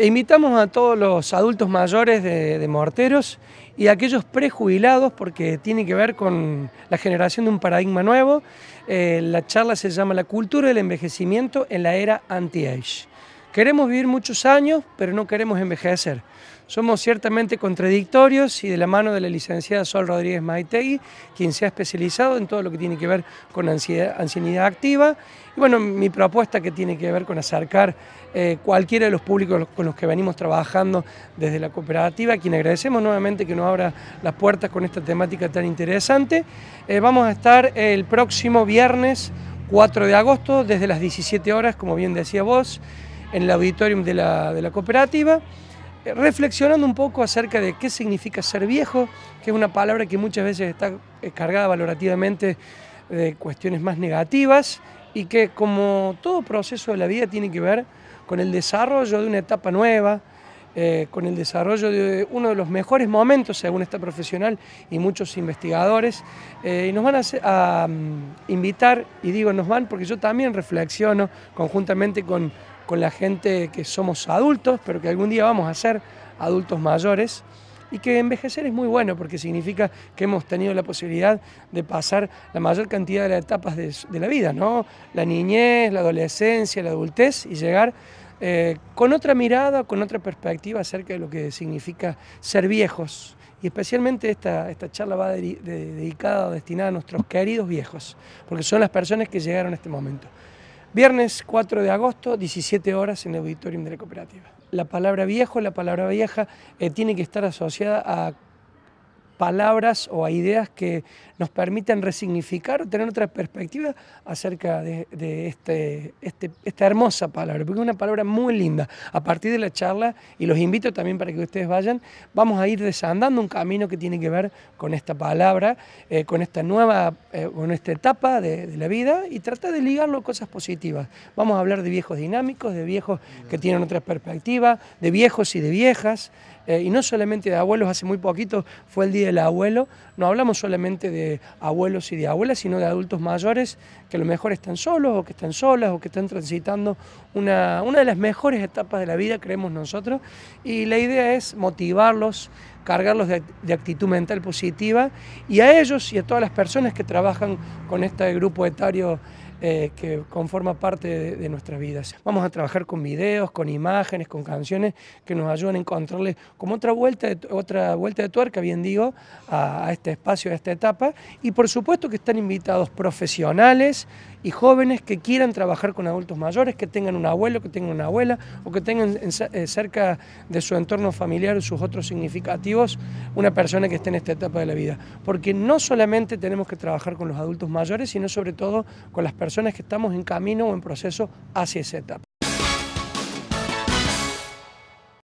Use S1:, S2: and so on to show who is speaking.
S1: E invitamos a todos los adultos mayores de, Morteros y a aquellos prejubilados porque tiene que ver con la generación de un paradigma nuevo. Eh, la charla se llama La cultura del envejecimiento en la era anti-age. Queremos vivir muchos años, pero no queremos envejecer. Somos ciertamente contradictorios y de la mano de la licenciada Sol Rodríguez Maitegui, quien se ha especializado en todo lo que tiene que ver con ansiedad, ancianidad activa. Y bueno, mi propuesta que tiene que ver con acercar eh, cualquiera de los públicos con los que venimos trabajando desde la cooperativa, a quien agradecemos nuevamente que nos abra las puertas con esta temática tan interesante. Eh, vamos a estar el próximo viernes 4 de agosto desde las 17 horas, como bien decía vos en el auditorium de la, de la cooperativa, eh, reflexionando un poco acerca de qué significa ser viejo, que es una palabra que muchas veces está cargada valorativamente de cuestiones más negativas y que como todo proceso de la vida tiene que ver con el desarrollo de una etapa nueva, eh, con el desarrollo de uno de los mejores momentos, según esta profesional y muchos investigadores. Eh, y nos van a, mm, invitar, y digo nos van porque yo también reflexiono conjuntamente con con la gente que somos adultos, pero que algún día vamos a ser adultos mayores y que envejecer es muy bueno porque significa que hemos tenido la posibilidad de pasar la mayor cantidad de las etapas de, la vida, La niñez, la adolescencia, la adultez y llegar eh, con otra mirada, con otra perspectiva acerca de lo que significa ser viejos. Y especialmente esta, charla va dedicada o destinada a nuestros queridos viejos, porque son las personas que llegaron a este momento. Viernes 4 de agosto, 17 horas en el auditorium de la cooperativa. La palabra viejo, la palabra vieja eh, tiene que estar asociada a palabras o ideas que nos permiten resignificar o tener otra perspectiva acerca de, este, este, esta hermosa palabra, porque es una palabra muy linda. A partir de la charla, y los invito también para que ustedes vayan, vamos a ir desandando un camino que tiene que ver con esta palabra, eh, con esta nueva, o eh, con esta etapa de, de la vida y tratar de ligarlo a cosas positivas. Vamos a hablar de viejos dinámicos, de viejos que tienen otra perspectiva, de viejos y de viejas. Eh, y no solamente de abuelos, hace muy poquito fue el Día del Abuelo, no hablamos solamente de abuelos y de abuelas, sino de adultos mayores que a lo mejor están solos o que están solas o que están transitando una, una de las mejores etapas de la vida, creemos nosotros, y la idea es motivarlos, cargarlos de, actitud mental positiva y a ellos y a todas las personas que trabajan con este grupo etario eh, que conforma parte de, nuestras vidas. Vamos a trabajar con videos, con imágenes, con canciones que nos ayuden a encontrarle como otra vuelta de, otra vuelta de tuerca, bien digo, a, este espacio, a esta etapa. Y por supuesto que están invitados profesionales y jóvenes que quieran trabajar con adultos mayores, que tengan un abuelo, que tengan una abuela o que tengan eh, cerca de su entorno familiar o sus otros significativos una persona que esté en esta etapa de la vida. Porque no solamente tenemos que trabajar con los adultos mayores, sino sobre todo con las personas personas que estamos en camino o en proceso hacia esa etapa.